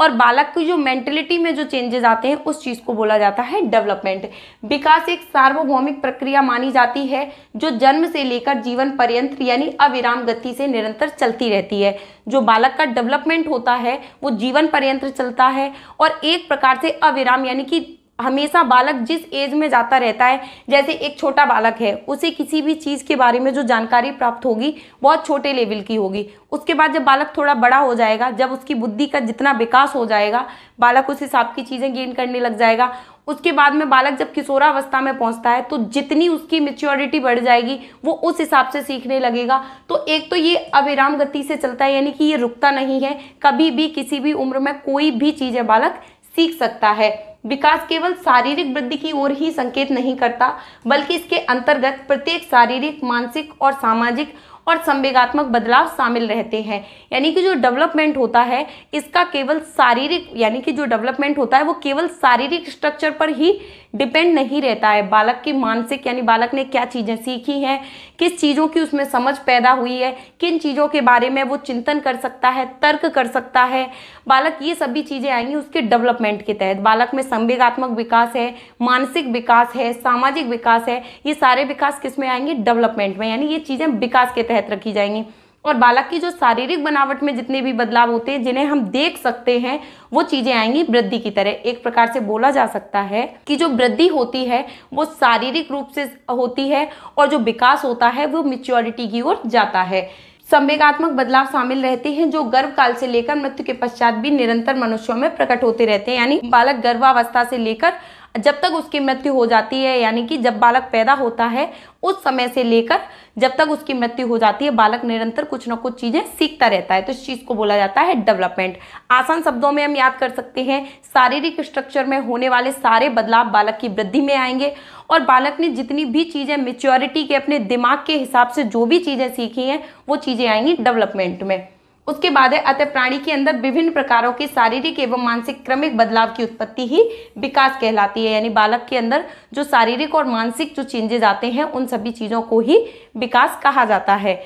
और बालक की जो मेंटेलिटी में जो चेंजेस आते हैं उस चीज़ को बोला जाता है डेवलपमेंट विकास एक सार्वभौमिक प्रक्रिया मानी जाती है जो जन्म से लेकर जीवन पर्यंत यानी अविराम गति से निरंतर चलती रहती है जो बालक का डेवलपमेंट होता है वो जीवन पर्यंत चलता है और एक प्रकार से अविराम यानी कि हमेशा बालक जिस एज में जाता रहता है जैसे एक छोटा बालक है उसे किसी भी चीज़ के बारे में जो जानकारी प्राप्त होगी बहुत छोटे लेवल की होगी उसके बाद जब बालक थोड़ा बड़ा हो जाएगा जब उसकी बुद्धि का जितना विकास हो जाएगा बालक उस हिसाब की चीज़ें गेन करने लग जाएगा उसके बाद में बालक जब किशोरावस्था में पहुंचता है तो जितनी उसकी मेच्योरिटी बढ़ जाएगी वो उस हिसाब से सीखने लगेगा तो एक तो ये अविराम गति से चलता है यानी कि ये रुकता नहीं है कभी भी किसी भी उम्र में कोई भी चीज़ें बालक सीख सकता है विकास केवल शारीरिक वृद्धि की ओर ही संकेत नहीं करता बल्कि इसके अंतर्गत प्रत्येक शारीरिक मानसिक और सामाजिक और संवेगात्मक बदलाव शामिल रहते हैं यानी कि जो डेवलपमेंट होता है इसका केवल शारीरिक यानी कि जो डेवलपमेंट होता है वो केवल शारीरिक स्ट्रक्चर पर ही डिपेंड नहीं रहता है बालक की मानसिक यानी बालक ने क्या चीज़ें सीखी हैं किस चीज़ों की उसमें समझ पैदा हुई है किन चीज़ों के बारे में वो चिंतन कर सकता है तर्क कर सकता है बालक ये सभी चीज़ें आएंगी उसके डेवलपमेंट के तहत बालक में संवेगात्मक विकास है मानसिक विकास है सामाजिक विकास है ये सारे विकास किस में आएंगे डेवलपमेंट में यानी ये चीज़ें विकास के तहत तहत रखी जाएंगी और बालक की जो शारीरिक बनावट में जितने भी बदलाव होते हैं जिन्हें हम देख सकते हैं वो चीजें आएंगी वृद्धि की तरह एक प्रकार से बोला जा सकता है कि जो वृद्धि होती है वो शारीरिक रूप से होती है और जो विकास होता है वो मिच्योरिटी की ओर जाता है संवेगात्मक बदलाव शामिल रहते हैं जो गर्भ काल से लेकर मृत्यु के पश्चात भी निरंतर मनुष्यों में प्रकट होते रहते हैं यानी बालक गर्भावस्था से लेकर जब तक उसकी मृत्यु हो जाती है यानी कि जब बालक पैदा होता है उस समय से लेकर जब तक उसकी मृत्यु हो जाती है बालक निरंतर कुछ ना कुछ चीज़ें सीखता रहता है तो इस चीज़ को बोला जाता है डेवलपमेंट आसान शब्दों में हम याद कर सकते हैं शारीरिक स्ट्रक्चर में होने वाले सारे बदलाव बालक की वृद्धि में आएंगे और बालक ने जितनी भी चीज़ें मेच्योरिटी के अपने दिमाग के हिसाब से जो भी चीज़ें सीखी हैं वो चीज़ें आएंगी डेवलपमेंट में उसके बाद है अतः प्राणी के अंदर विभिन्न प्रकारों की शारीरिक एवं मानसिक क्रमिक बदलाव की उत्पत्ति ही विकास कहलाती है यानी बालक के अंदर जो शारीरिक और मानसिक जो चेंजेज आते हैं उन सभी चीज़ों को ही विकास कहा जाता है